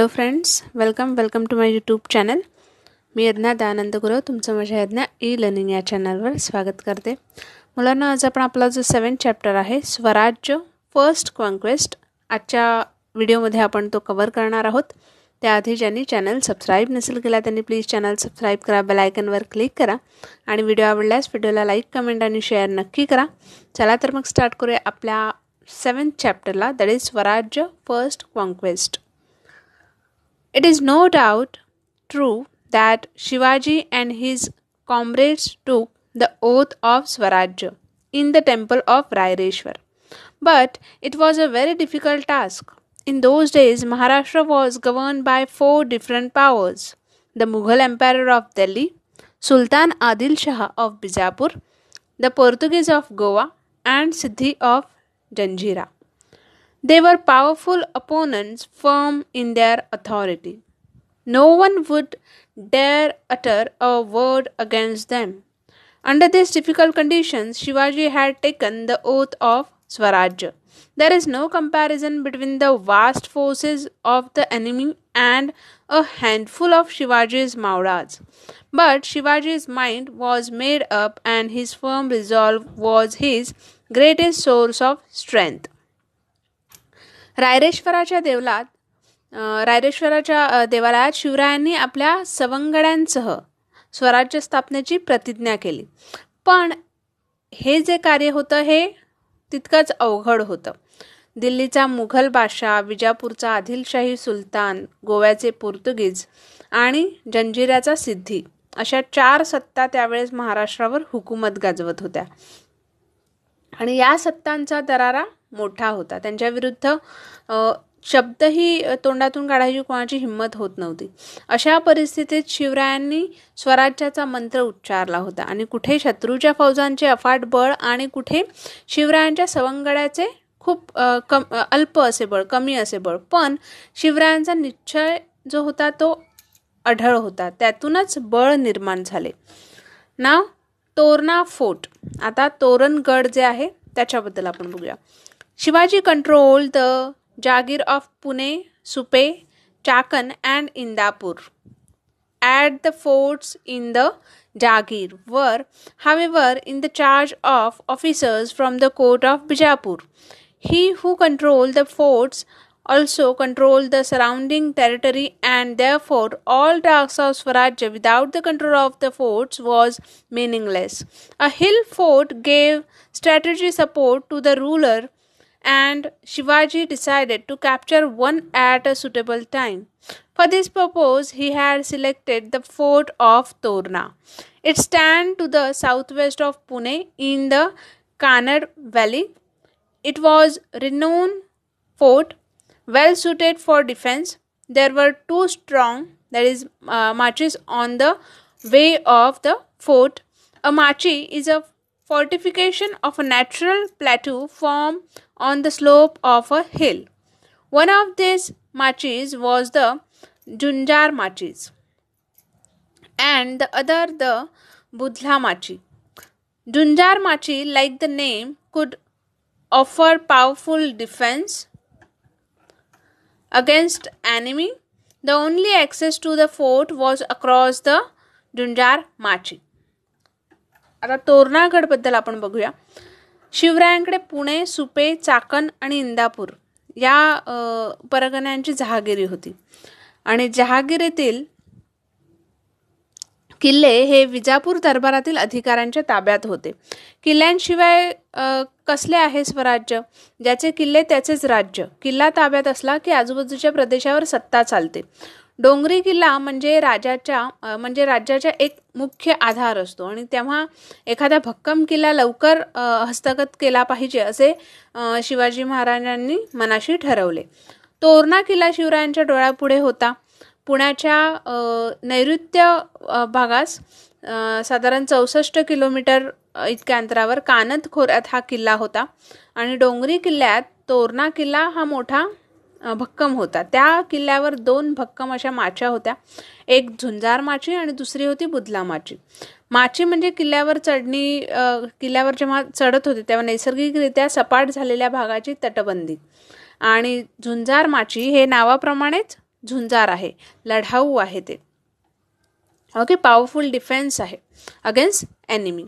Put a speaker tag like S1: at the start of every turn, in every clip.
S1: Hello friends welcome welcome to my YouTube channel मी यज्ञा दयानंद गुरव तुमचं माझ्या यज्ञा ई लर्निंग या चॅनलवर स्वागत करते मुलांना आज आपण आपला जो सेवन चॅप्टर आहे स्वराज्य फर्स्ट कॉन्क्वेस्ट आजच्या व्हिडिओमध्ये आपण तो कवर करणार आहोत त्याआधी ज्यांनी चॅनल सबस्क्राईब नसेल केला त्यांनी प्लीज चॅनल सबस्क्राईब करा बेलायकनवर क्लिक करा आणि व्हिडिओ आवडल्यास व्हिडिओला लाईक कमेंट आणि शेअर नक्की करा चला तर मग स्टार्ट करूया आपल्या सेवन्थ चॅप्टरला that is Swarajya first conquest It is no doubt true that Shivaji and his comrades took the oath of Swarajya in the temple of Raireshwar. But it was a very difficult task. In those days, Maharashtra was governed by four different powers the Mughal Emperor of Delhi, Sultan Adil Shah of Bijapur, the Portuguese of Goa, and Siddhi of Janjira. They were powerful opponents, firm in their authority. No one would dare utter a word against them. Under these difficult conditions, Shivaji had taken the oath of Swarajya. There is no comparison between the vast forces of the enemy and a handful of Shivaji's Mauras. But Shivaji's mind was made up and his firm resolve was his greatest source of strength. रायरेश्वराच्या देवलात रायरेश्वराच्या देवालयात शिवरायांनी आपल्या सवंगड्यांसह स्वराज्य स्थापनेची प्रतिज्ञा केली पण हे जे कार्य होतं हे तितकंच अवघड होतं दिल्लीचा मुघल बादशाह विजापूरचा आदिलशाही सुलतान गोव्याचे पोर्तुगीज आणि जंजिऱ्याचा सिद्धी अशा चार सत्ता त्यावेळेस महाराष्ट्रावर हुकूमत गाजवत होत्या आणि या सत्तांचा दरारा मोठा होता त्यांच्याविरुद्ध शब्दही तोंडातून काढायची कोणाची हिंमत होत नव्हती अशा परिस्थितीत शिवरायांनी स्वराज्याचा मंत्र उच्चारला होता आणि कुठे शत्रूच्या फौजांचे अफाट बळ आणि कुठे शिवरायांच्या सवंगड्याचे खूप कम अल्प असे बळ कमी असे बळ पण शिवरायांचा निश्चय जो होता तो अढळ होता त्यातूनच बळ निर्माण झाले नाव तोरणा फोर्ट आता तोरणगड जे आहे त्याच्याबद्दल आपण बघूया Shivaji controlled the Jagir of Pune, Supe, Chakan, and Indapur. At the forts in the Jagir were, however, in the charge of officers from the court of Bijapur. He who controlled the forts also controlled the surrounding territory, and therefore all tasks of Swarajya without the control of the forts was meaningless. A hill fort gave strategy support to the ruler and Shivaji decided to capture one at a suitable time. For this purpose, he had selected the fort of Torna. It stands to the southwest of Pune in the Kannad Valley. It was renowned fort, well suited for defense. There were two strong, that is, uh, marches on the way of the fort. A marchi is a fortification of a natural plateau formed on the slope of a hill. One of these machis was the Junjar marches and the other the Budhla Machi. Dunjar Machi, like the name, could offer powerful defense against enemy. The only access to the fort was across the Dunjar Machi. आता तोरणागडबद्दल आपण बघूया शिवरायांकडे पुणे सुपे चाकण आणि इंदापूर या परगण्यांची जहागिरी होती आणि जहागिरीतील किल्ले हे विजापूर दरबारातील अधिकाऱ्यांच्या ताब्यात होते किल्ल्यांशिवाय कसले आहे स्वराज्य ज्याचे किल्ले त्याचेच राज्य किल्ला ताब्यात असला की आजूबाजूच्या प्रदेशावर सत्ता चालते डोंगरी किल्ला म्हणजे राजाच्या म्हणजे राज्याचा एक मुख्य आधार असतो आणि तेव्हा एखादा भक्कम किल्ला लवकर हस्तगत केला पाहिजे असे शिवाजी महाराजांनी मनाशी ठरवले तोरणा किल्ला शिवरायांच्या डोळ्यापुढे होता पुण्याच्या नैऋत्य भागास साधारण चौसष्ट किलोमीटर इतक्या अंतरावर कानत खोऱ्यात हा किल्ला होता आणि डोंगरी किल्ल्यात तोरणा किल्ला हा मोठा भक्कम होता त्या किल्ल्यावर दोन भक्कम अशा माच्या होत्या एक झुंजार माची आणि दुसरी होती बुदला माची माची म्हणजे किल्ल्यावर चढणी किल्ल्यावर जेव्हा चढत होते तेव्हा नैसर्गिकरित्या सपाट झालेल्या भागाची तटबंदी आणि झुंजार माची हे नावाप्रमाणेच झुंजार आहे लढाऊ आहे ते ओके पॉवरफुल डिफेन्स आहे अगेन्स्ट एनिमी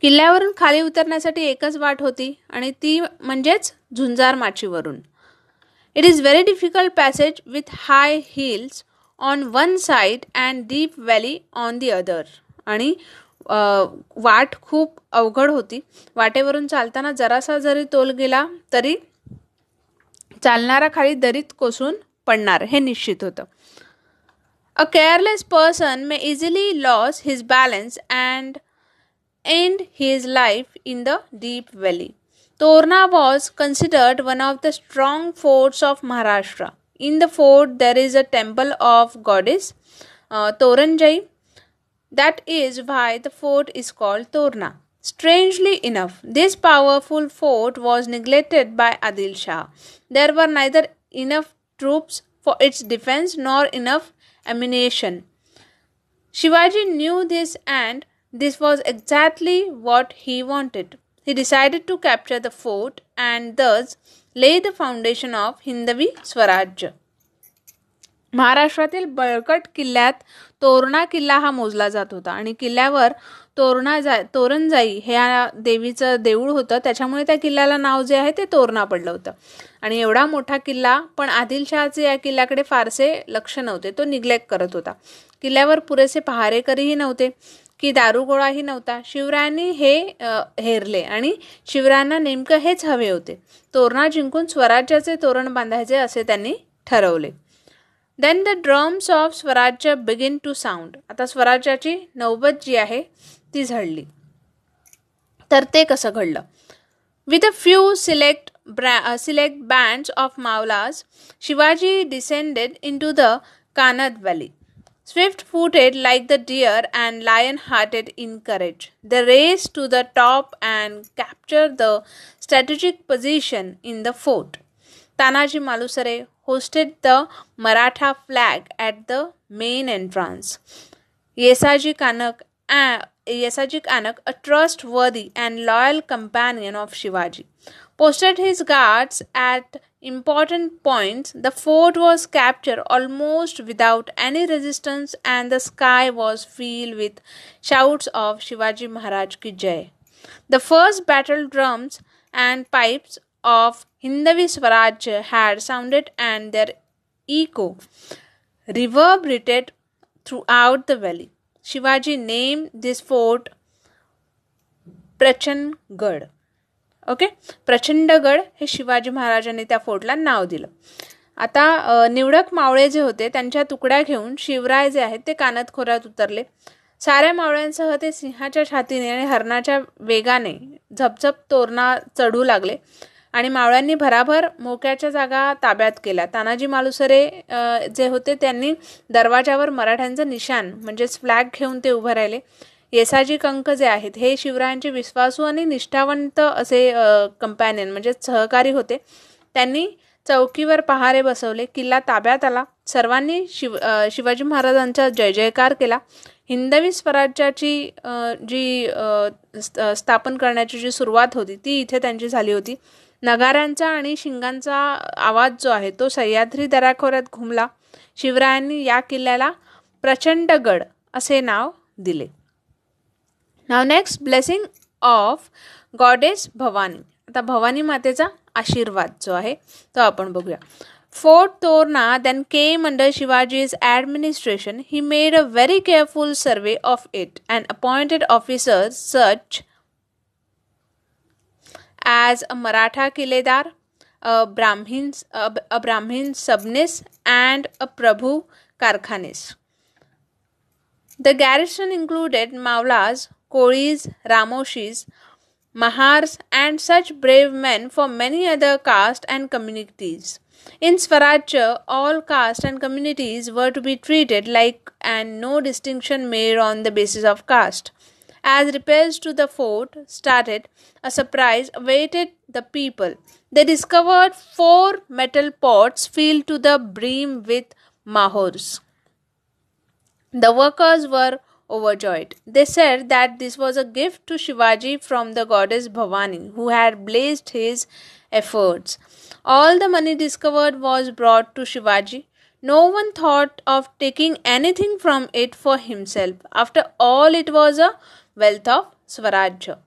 S1: किल्ल्यावरून खाली उतरण्यासाठी एकच वाट होती आणि ती म्हणजेच झुंजार माचीवरून it is very difficult passage with high hills on one side and deep valley on the other आणि वाट खूप अवघड होती वाटेवरून चालताना जरासा जरी तोल गेला तरी चालणारा खाली दरीत कोसळून पडणार हे निश्चित होतं a careless person may easily lose his balance and end his life in the deep valley Torna was considered one of the strong forts of Maharashtra. In the fort, there is a temple of goddess uh, Toranjai. That is why the fort is called Torna. Strangely enough, this powerful fort was neglected by Adil Shah. There were neither enough troops for its defense nor enough ammunition. Shivaji knew this and this was exactly what he wanted. he decided to capture the fort and thus lay the foundation of Hindavi Swarajya महाराष्ट्रातील बळकट किल्ल्यात तोरणा किल्ला हा मोजला जात होता आणि किल्ल्यावर तोरणा जा तोरणजाई हे देवीचं देऊळ होतं त्याच्यामुळे त्या किल्ल्याला नाव जे आहे ते तोरणा पडलं होतं आणि एवढा मोठा किल्ला पण आदिलशहाचे या किल्ल्याकडे फारसे लक्ष नव्हते तो निग्लेक्ट करत होता किल्ल्यावर पुरेसे पहारेकरीही नव्हते की दारुगोळाही नव्हता शिवरायांनी हे हेरले आणि शिवरायांना नेमकं हेच हवे होते तोरणा जिंकून स्वराज्याचे तोरण बांधायचे असे त्यांनी ठरवले then the drums of Swarajya begin to sound आता स्वराज्याची नौबत जी आहे ती झडली तर ते कसं घडलं विथ अ फ्यू सिलेक्ट ब्रॅ select bands of Mavlas Shivaji descended into the Kanad valley Swift footed like the deer and lion hearted in courage, they raced to the top and captured the strategic position in the fort. Tanaji Malusare hoisted the Maratha flag at the main entrance. Yesaji Kanak, uh, Yesaji Kanak, a trustworthy and loyal companion of Shivaji, posted his guards at important points the fort was captured almost without any resistance and the sky was filled with shouts of shivaji maharaj ki jai the first battle drums and pipes of hindavi swaraj had sounded and their echo reverberated throughout the valley shivaji named this fort prachangarh okay Prachandgad हे शिवाजी महाराजांनी त्या फोर्टला नाव दिलं आता निवडक मावळे जे होते त्यांच्या तुकड्या घेऊन शिवराय जे आहेत ते कानत खोऱ्यात उतरले साऱ्या मावळ्यांसह ते सिंहाच्या छातीने आणि हरणाच्या वेगाने झपझप तोरणा चढू लागले आणि मावळ्यांनी भराभर मोक्याच्या जागा ताब्यात केल्या तानाजी मालुसरे जे होते त्यांनी दरवाजावर मराठ्यांचं निशान म्हणजेच फ्लॅग घेऊन ते उभे राहिले येसाजी कंक जे आहेत हे शिवरायांचे विश्वासू आणि निष्ठावंत असे कंपॅनियन म्हणजे सहकारी होते त्यांनी चौकीवर पहारे बसवले किल्ला ताब्यात आला सर्वांनी शिव शिवाजी महाराजांचा जय जयकार केला हिंदवी स्वराज्याची जी स्थापन करण्याची जी सुरुवात होती ती इथे त्यांची झाली होती नगाऱ्यांचा आणि शिंगांचा आवाज जो आहे तो सह्याद्री दराखोऱ्यात घुमला शिवरायांनी या किल्ल्याला प्रचंड गड असे नाव दिले next blessing of goddess Bhavani आता भवानी मातेचा आशीर्वाद जो आहे तो आपण बघूया fort Torna then came under Shivaji's administration he made a very careful survey of it and appointed officers such as a Maratha killedar a Brahmins a Brahmin sabnis and a Prabhu karkhanis the garrison included Mavlas Koris, Ramoshis, Mahars, and such brave men for many other castes and communities. In Swarajya, all castes and communities were to be treated like and no distinction made on the basis of caste. As repairs to the fort started, a surprise awaited the people. They discovered four metal pots filled to the brim with mahors. The workers were overjoyed. They said that this was a gift to Shivaji from the goddess Bhavani, who had blazed his efforts. All the money discovered was brought to Shivaji. No one thought of taking anything from it for himself. After all, it was a wealth of Swarajya.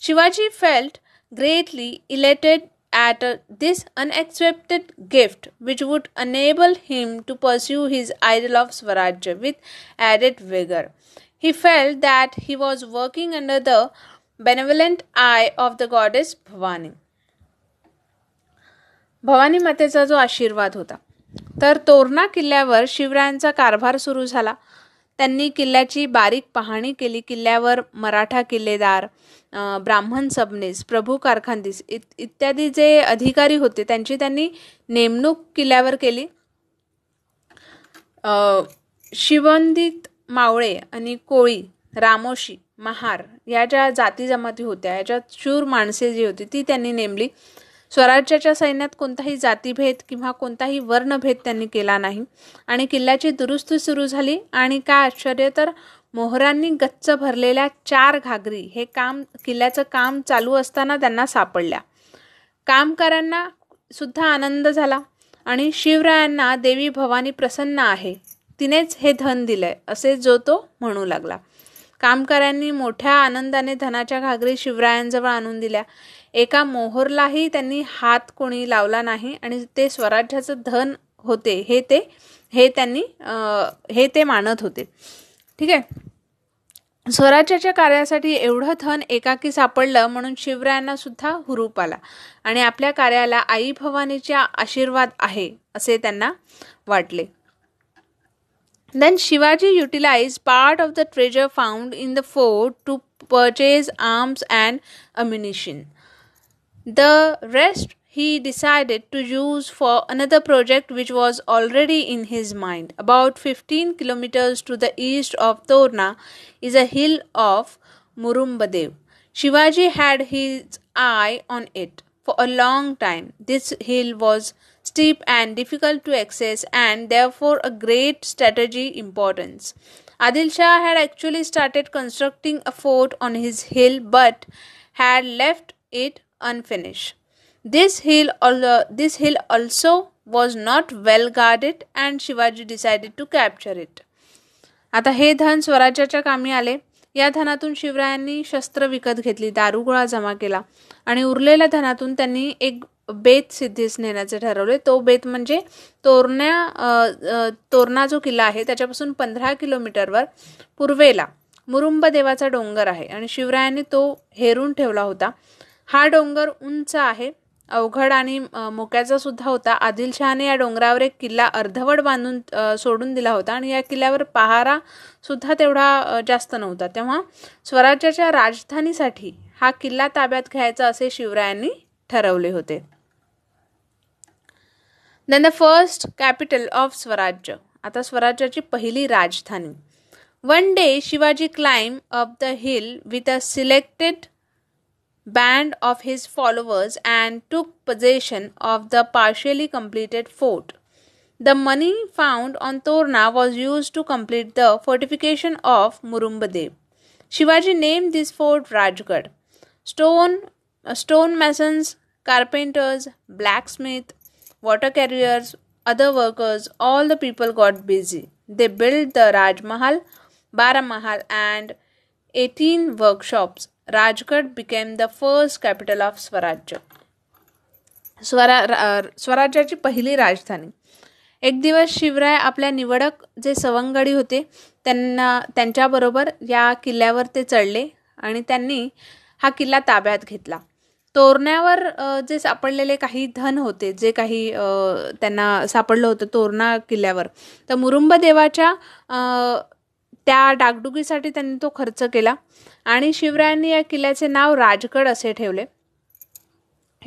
S1: Shivaji felt greatly elated at this unexpected gift, which would enable him to pursue his idol of Swarajya with added vigor. He felt that he was working under the benevolent eye of the goddess Bhavani Bhavani मातेचा जो आशीर्वाद होता तर तोरणा किल्ल्यावर शिवरायांचा कारभार सुरू झाला त्यांनी किल्ल्याची बारीक पाहणी केली किल्ल्यावर मराठा किल्लेदार ब्राह्मण सबनीस प्रभू कारखानदीस इत इत्यादी जे अधिकारी होते त्यांची त्यांनी नेमणूक किल्ल्यावर केली शिवंदित मावळे आणि कोळी रामोशी महार या ज्या जाती जमाती होत्या याच्या शूर माणसे जी होती ती त्यांनी नेमली स्वराज्याच्या सैन्यात कोणताही जातीभेद किंवा कोणताही वर्णभेद त्यांनी केला नाही आणि किल्ल्याची दुरुस्ती सुरू झाली आणि काय आश्चर्य तर मोहरांनी गच्च भरलेल्या चार घागरी हे काम किल्ल्याचं काम चालू असताना त्यांना सापडल्या कामकारांना सुद्धा आनंद झाला आणि शिवरायांना देवी भवानी प्रसन्न आहे तिनेच हे धन दिलंय असे जो तो म्हणू लागला कामकारांनी मोठ्या आनंदाने धनाच्या घागरी शिवरायांजवळ आणून दिल्या एका मोहरलाही त्यांनी हात कोणी लावला नाही आणि ते स्वराज्याचं धन होते हे ते हे त्यांनी हे ते मानत होते ठीक आहे स्वराज्याच्या कार्यासाठी एवढं धन एकाकी सापडलं म्हणून शिवरायांना सुद्धा हुरूप आला आणि आपल्या कार्याला आई भवानीच्या आशीर्वाद आहे असे त्यांना वाटले then Shivaji utilize part of the treasure found in the fort to purchase arms and ammunition the rest he decided to use for another project which was already in his mind. About 15 kilometers to the east of Torna is a hill of Murumbadev. Shivaji had his eye on it for a long time. This hill was steep and difficult to access and therefore a great strategy importance. Adil Shah had actually started constructing a fort on his hill but had left it unfinished. This hill, this hill also was not well guarded and Shivaji decided to capture it. आता हे धन स्वराज्याच्या कामी आले या धनातून शिवरायांनी शस्त्र विकत घेतली दारुगोळा जमा केला आणि उरलेल्या धनातून त्यांनी एक बेत सिद्धीस नेण्याचे ठरवले तो बेत म्हणजे तोरण्या तोरणा जो किल्ला आहे त्याच्यापासून पंधरा किलोमीटरवर पूर्वेला मुरुंब देवाचा डोंगर आहे आणि शिवरायांनी तो हेरून ठेवला होता हा डोंगर उंच आहे अवघड आणि मोक्याचा सुद्धा होता आदिलशहाने या डोंगरावर एक किल्ला अर्धवट बांधून सोडून दिला होता आणि या किल्ल्यावर पहारा सुद्धा तेवढा जास्त नव्हता तेव्हा स्वराज्याच्या राजधानीसाठी हा किल्ला ताब्यात घ्यायचा असे शिवरायांनी ठरवले होते then the first capital of Swarajya आता स्वराज्याची पहिली राजधानी one day Shivaji climb up the hill with a selected band of his followers and took possession of the partially completed fort. The money found on Torna was used to complete the fortification of Murumbade. Shivaji named this fort Rajgarh. Stone, uh, stone masons, carpenters, blacksmith, water carriers, other workers, all the people got busy. They built the Rajmahal, Baramahal Bara Mahal, and 18 workshops Rajgad became the first capital of Swarajya स्वरा स्वराज्याची पहिली राजधानी एक दिवस शिवराय आपल्या निवडक जे सवंगडी होते त्यांना त्यांच्याबरोबर या किल्ल्यावर ते चढले आणि त्यांनी हा किल्ला ताब्यात घेतला तोरण्यावर जे सापडलेले काही धन होते जे काही त्यांना सापडलं होतं तोरणा किल्ल्यावर तर मुरुंब देवाच्या त्या डागडुगीसाठी त्यांनी तो खर्च केला आणि शिवरायांनी या किल्ल्याचे नाव राजगड असे ठेवले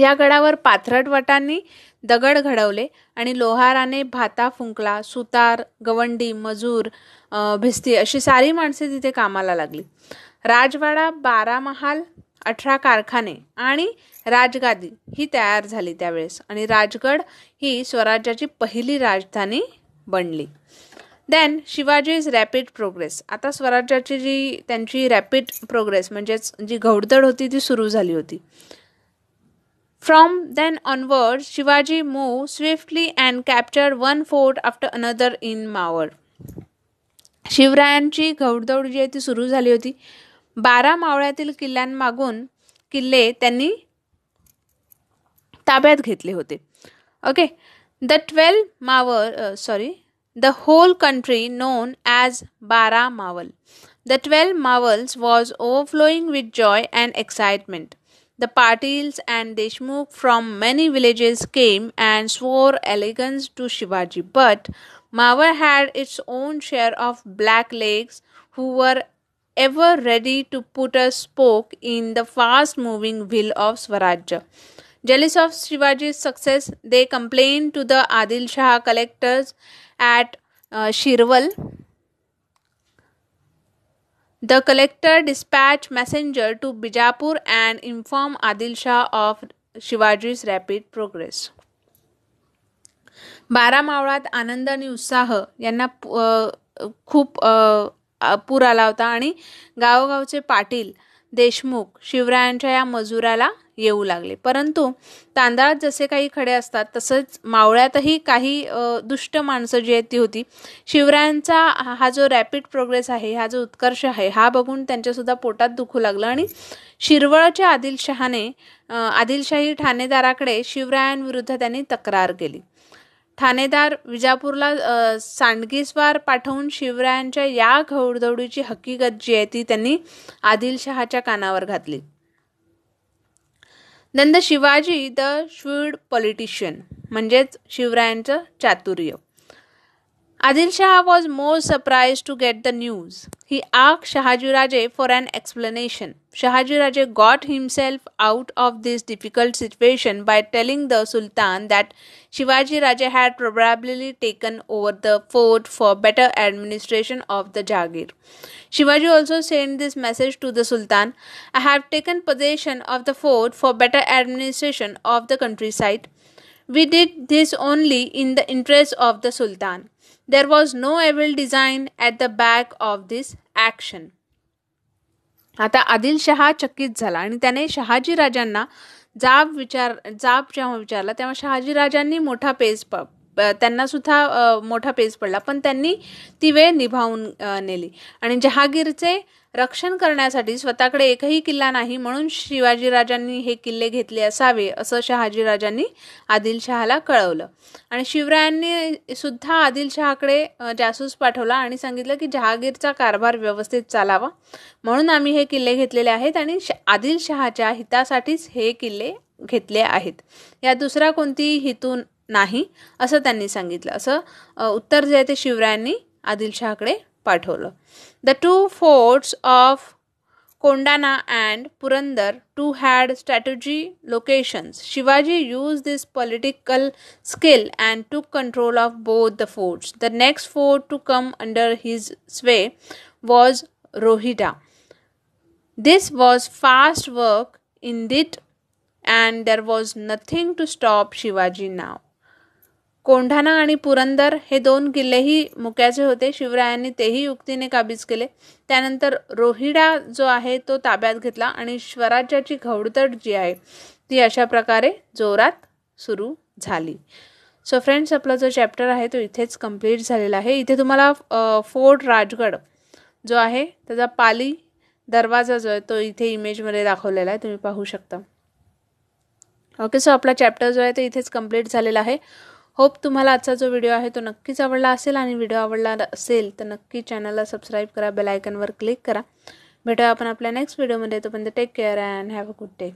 S1: या गडावर पाथरटवटांनी दगड घडवले आणि लोहाराने भाता फुंकला सुतार गवंडी मजूर भिस्ती अशी सारी माणसे तिथे कामाला लागली राजवाडा बारा महाल अठरा कारखाने आणि राजगादी ही तयार झाली त्यावेळेस आणि राजगड ही स्वराज्याची पहिली राजधानी बनली दॅन इज रॅपिड प्रोग्रेस आता स्वराज्याची जी त्यांची रॅपिड प्रोग्रेस म्हणजेच जी घौडदड होती ती सुरू झाली होती from then onward Shivaji move swiftly and capture one fort after another in Maval शिवरायांची घौडदौड जी आहे ती सुरू झाली होती बारा मावळ्यातील किल्ल्यांमागून किल्ले त्यांनी ताब्यात घेतले होते okay the twelve Maval sorry the whole country known as Bara Mawal. The twelve Mawals was overflowing with joy and excitement. The Patils and Deshmukh from many villages came and swore allegiance to Shivaji, but Mawar had its own share of blacklegs who were ever ready to put a spoke in the fast moving wheel of Swarajya. Jealous of Shivaji's success, they complained to the Adil Shah collectors at Shirwal the collector dispatch messenger to Bijapur and inform informed of Shivaji's rapid progress बारामावळात आनंद आणि उत्साह यांना खूप पूर आला होता आणि गावोगावचे पाटील देशमुख शिवरायांच्या या मजुराला येऊ लागले परंतु तांदळात जसे काही खडे असतात तसंच मावळ्यातही काही दुष्ट माणसं जी आहेत ती होती शिवरायांचा हा जो रॅपिड प्रोग्रेस आहे हा जो उत्कर्ष आहे हा बघून त्यांच्यासुद्धा पोटात दुखू लागलं आणि शिरवळच्या आदिलशहाने आदिलशाही ठाणेदाराकडे शिवरायांविरुद्ध त्यांनी तक्रार केली ठाणेदार विजापूरला सांडगीस्वार पाठवून शिवरायांच्या या घौडदौडीची हकीकत जी आहे ती त्यांनी आदिलशहाच्या कानावर घातली नंद शिवाजी द शूड पॉलिटिशियन म्हणजेच शिवरायांचं चातुर्य Adil Shah was more surprised to get the news. He asked Shahaji Raje for an explanation. Shahaji Raje got himself out of this difficult situation by telling the Sultan that Shivaji Raje had probably taken over the fort for better administration of the Jagir. Shivaji also sent this message to the Sultan I have taken possession of the fort for better administration of the countryside. We did this only in the interest of the Sultan. There was no evil design at the back of this action. आता आदिलशहा चकित झाला आणि त्याने शहाजीराजांना जाब विचार जाब जेव्हा विचारला तेव्हा शहाजीराजांनी मोठा पेज त्यांना सुद्धा मोठा पेज पडला पण त्यांनी ती वेळ निभावून नेली आणि जहागीरचे रक्षण करण्यासाठी स्वतःकडे एकही किल्ला नाही म्हणून शिवाजीराजांनी हे किल्ले घेतले असावे असं शहाजीराजांनी आदिलशहाला कळवलं आणि शिवरायांनी सुद्धा आदिलशहाकडे जासूस पाठवला आणि सांगितलं की जहागीरचा कारभार व्यवस्थित चालावा म्हणून आम्ही हे किल्ले घेतलेले आहेत आणि आदिलशहाच्या हितासाठीच हे किल्ले घेतले आहेत या दुसरा कोणतीही हितून नाही असं त्यांनी सांगितलं असं उत्तर जे आहे ते शिवरायांनी आदिलशहाकडे पाठवलं the two forts of Kondana and Purandar two had strategy locations Shivaji use this political skill and took control of both the forts the next fort to come under his sway was Rohida this was fast work indeed and there was nothing to stop Shivaji नाव कोंढाणा आणि पुरंदर हे दोन किल्लेही मुक्याचे होते शिवरायांनी तेही युक्तीने काबीज केले त्यानंतर रोहिडा जो आहे तो ताब्यात घेतला आणि स्वराज्याची घवडतड जी आहे ती अशा प्रकारे जोरात सुरू झाली सो फ्रेंड्स आपला जो चॅप्टर आहे तो इथेच कंप्लीट झालेला आहे इथे तुम्हाला फोर्ट राजगड जो आहे त्याचा पाली दरवाजा जो आहे तो इथे इमेजमध्ये दाखवलेला आहे तुम्ही पाहू शकता ओके सो आपला चॅप्टर जो आहे तो इथेच कंप्लीट झालेला आहे होप तुम्हाला आजचा जो व्हिडिओ आहे तो नक्कीच आवडला असेल आणि व्हिडिओ आवडला असेल तर नक्की चॅनलला सबस्क्राईब करा बेलायकनवर क्लिक करा भेटूया आपण आपल्या नेक्स्ट व्हिडिओमध्ये तोपर्यंत take care and have a good day